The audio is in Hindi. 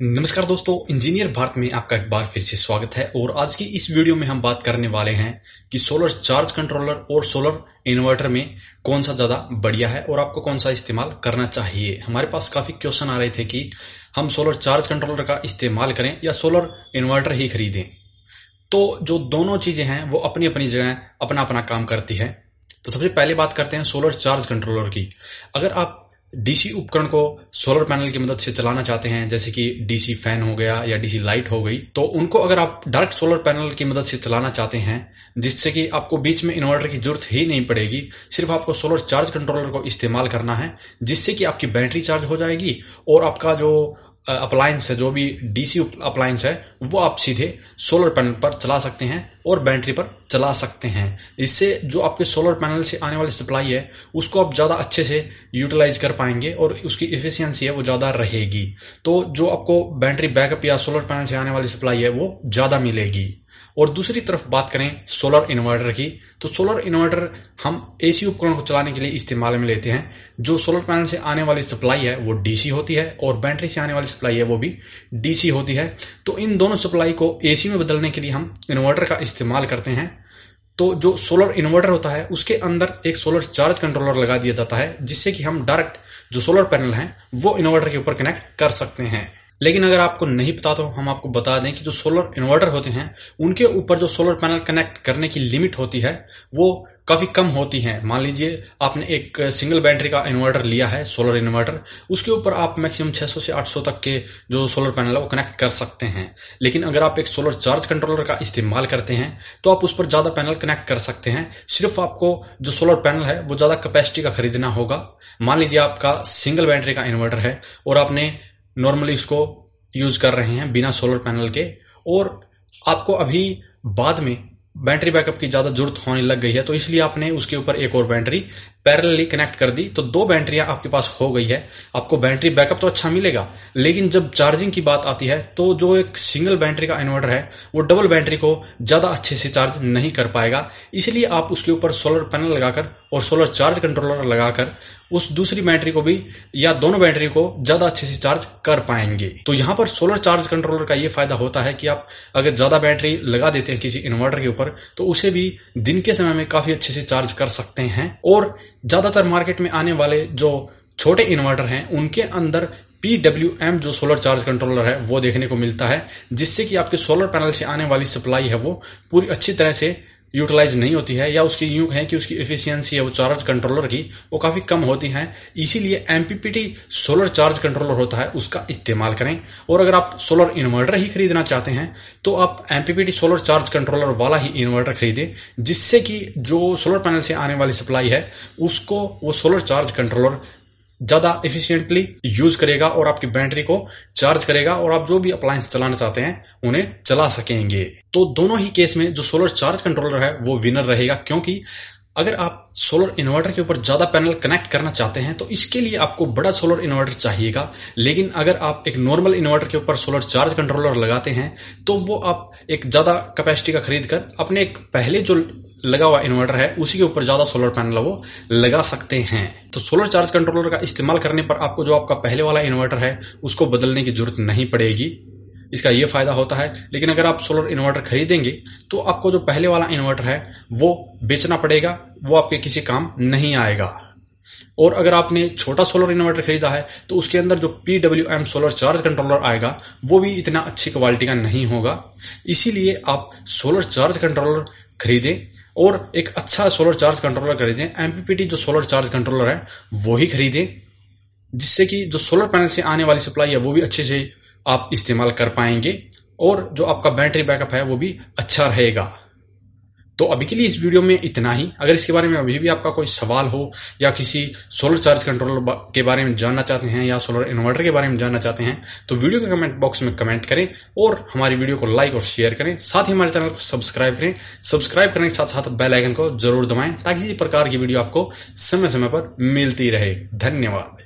हम्म। नमस्कार दोस्तों इंजीनियर भारत में आपका एक बार फिर से स्वागत है और आज की इस वीडियो में हम बात करने वाले हैं कि सोलर चार्ज कंट्रोलर और सोलर इन्वर्टर में कौन सा ज़्यादा बढ़िया है और आपको कौन सा इस्तेमाल करना चाहिए हमारे पास काफ़ी क्वेश्चन आ रहे थे कि हम सोलर चार्ज कंट्रोलर का इस्तेमाल करें या सोलर इन्वर्टर ही खरीदें तो जो दोनों चीज़ें हैं वो अपनी अपनी जगह अपना अपना काम करती है तो सबसे पहले बात करते हैं सोलर चार्ज कंट्रोलर की अगर आप डीसी उपकरण को सोलर पैनल की मदद से चलाना चाहते हैं जैसे कि डीसी फैन हो गया या डीसी लाइट हो गई तो उनको अगर आप डायरेक्ट सोलर पैनल की मदद से चलाना चाहते हैं जिससे कि आपको बीच में इन्वर्टर की जरूरत ही नहीं पड़ेगी सिर्फ आपको सोलर चार्ज कंट्रोलर को इस्तेमाल करना है जिससे कि आपकी बैटरी चार्ज हो जाएगी और आपका जो अप्लायंस है जो भी डीसी अप्लायंस है वो आप सीधे सोलर पैनल पर चला सकते हैं और बैटरी पर चला सकते हैं इससे जो आपके सोलर पैनल से आने वाली सप्लाई है उसको आप ज़्यादा अच्छे से यूटिलाइज कर पाएंगे और उसकी इफिशियंसी है वो ज़्यादा रहेगी तो जो आपको बैटरी बैकअप या सोलर पैनल से आने वाली सप्लाई है वो ज़्यादा मिलेगी और दूसरी तरफ बात करें सोलर इन्वर्टर की तो सोलर इन्वर्टर हम एसी उपकरण को चलाने के लिए इस्तेमाल में लेते हैं जो सोलर पैनल से आने वाली सप्लाई है वो डीसी होती है और बैटरी से आने वाली सप्लाई है वो भी डीसी होती है तो इन दोनों सप्लाई को एसी में बदलने के लिए हम इन्वर्टर का इस्तेमाल करते हैं तो जो सोलर इन्वर्टर होता है उसके अंदर एक सोलर चार्ज कंट्रोलर लगा दिया जाता है जिससे कि हम डायरेक्ट जो सोलर पैनल है वो इन्वर्टर के ऊपर कनेक्ट कर सकते हैं लेकिन अगर आपको नहीं पता तो हम आपको बता दें कि जो सोलर इन्वर्टर होते हैं उनके ऊपर जो सोलर पैनल कनेक्ट करने की लिमिट होती है वो काफ़ी कम होती है मान लीजिए आपने एक सिंगल बैटरी का इन्वर्टर लिया है सोलर इन्वर्टर उसके ऊपर आप मैक्सिमम 600 से 800 तक के जो सोलर पैनल है वो कनेक्ट कर सकते हैं लेकिन अगर आप एक सोलर चार्ज कंट्रोलर का इस्तेमाल करते हैं तो आप उस पर ज़्यादा पैनल कनेक्ट कर सकते हैं सिर्फ आपको जो सोलर पैनल है वो ज़्यादा कैपेसिटी का खरीदना होगा मान लीजिए आपका सिंगल बैटरी का इन्वर्टर है और आपने नॉर्मली इसको यूज कर रहे हैं बिना सोलर पैनल के और आपको अभी बाद में बैटरी बैकअप की ज़्यादा जरूरत होने लग गई है तो इसलिए आपने उसके ऊपर एक और बैटरी पैरेलली कनेक्ट कर दी तो दो बैटरियां आपके पास हो गई है आपको बैटरी बैकअप तो अच्छा मिलेगा लेकिन जब चार्जिंग की बात आती है तो जो एक सिंगल बैटरी का इन्वर्टर है वो डबल बैटरी को ज़्यादा अच्छे से चार्ज नहीं कर पाएगा इसलिए आप उसके ऊपर सोलर पैनल लगाकर और सोलर चार्ज कंट्रोलर लगाकर उस दूसरी बैटरी को भी या दोनों बैटरी को ज़्यादा अच्छे से चार्ज कर पाएंगे तो यहाँ पर सोलर चार्ज कंट्रोलर का ये फायदा होता है कि आप अगर ज़्यादा बैटरी लगा देते हैं किसी इन्वर्टर के ऊपर तो उसे भी दिन के समय में काफ़ी अच्छे से चार्ज कर सकते हैं और ज़्यादातर मार्केट में आने वाले जो छोटे इन्वर्टर हैं उनके अंदर PWM जो सोलर चार्ज कंट्रोलर है वो देखने को मिलता है जिससे कि आपके सोलर पैनल से आने वाली सप्लाई है वो पूरी अच्छी तरह से यूटिलाइज नहीं होती है या उसकी यूं कहें कि उसकी एफिशिएंसी है वो चार्ज कंट्रोलर की वो काफ़ी कम होती है इसीलिए एमपीपीटी सोलर चार्ज कंट्रोलर होता है उसका इस्तेमाल करें और अगर आप सोलर इन्वर्टर ही खरीदना चाहते हैं तो आप एमपीपीटी सोलर चार्ज कंट्रोलर वाला ही इन्वर्टर खरीदें जिससे कि जो सोलर पैनल से आने वाली सप्लाई है उसको वो सोलर चार्ज कंट्रोलर ज़्यादा इफिशियंटली यूज करेगा और आपकी बैटरी को चार्ज करेगा और आप जो भी अप्लायंस चलाना चाहते हैं उन्हें चला सकेंगे तो दोनों ही केस में जो सोलर चार्ज कंट्रोलर है वो विनर रहेगा क्योंकि अगर आप सोलर इन्वर्टर के ऊपर ज़्यादा पैनल कनेक्ट करना चाहते हैं तो इसके लिए आपको बड़ा सोलर इन्वर्टर चाहिएगा लेकिन अगर आप एक नॉर्मल इन्वर्टर के ऊपर सोलर चार्ज कंट्रोलर लगाते हैं तो वो आप एक ज़्यादा कैपेसिटी का खरीद कर अपने एक पहले जो लगा हुआ इन्वर्टर है उसी के ऊपर ज़्यादा सोलर पैनल वो लगा सकते हैं तो सोलर चार्ज कंट्रोलर का इस्तेमाल करने पर आपको जो आपका पहले वाला इन्वर्टर है उसको बदलने की जरूरत नहीं पड़ेगी इसका ये फ़ायदा होता है लेकिन अगर आप सोलर इन्वर्टर खरीदेंगे तो आपको जो पहले वाला इन्वर्टर है वो बेचना पड़ेगा वो आपके किसी काम नहीं आएगा और अगर आपने छोटा सोलर इन्वर्टर खरीदा है तो उसके अंदर जो P W M solar charge controller आएगा वो भी इतना अच्छी क्वालिटी का नहीं होगा इसीलिए आप सोलर चार्ज कंट्रोलर खरीदें और एक अच्छा सोलर चार्ज कंट्रोलर खरीदें एमपीपीटी जो सोलर चार्ज कंट्रोलर है वो ही खरीदें जिससे कि जो सोलर पैनल से आने वाली सप्लाई है वो भी अच्छे से आप इस्तेमाल कर पाएंगे और जो आपका बैटरी बैकअप है वो भी अच्छा रहेगा तो अभी के लिए इस वीडियो में इतना ही अगर इसके बारे में अभी भी आपका कोई सवाल हो या किसी सोलर चार्ज कंट्रोलर के बारे में जानना चाहते हैं या सोलर इन्वर्टर के बारे में जानना चाहते हैं तो वीडियो के कमेंट बॉक्स में कमेंट करें और हमारी वीडियो को लाइक और शेयर करें साथ ही हमारे चैनल को सब्सक्राइब करें सब्सक्राइब करने के साथ साथ बेलाइकन को जरूर दबाएं ताकि इसी प्रकार की वीडियो आपको समय समय पर मिलती रहे धन्यवाद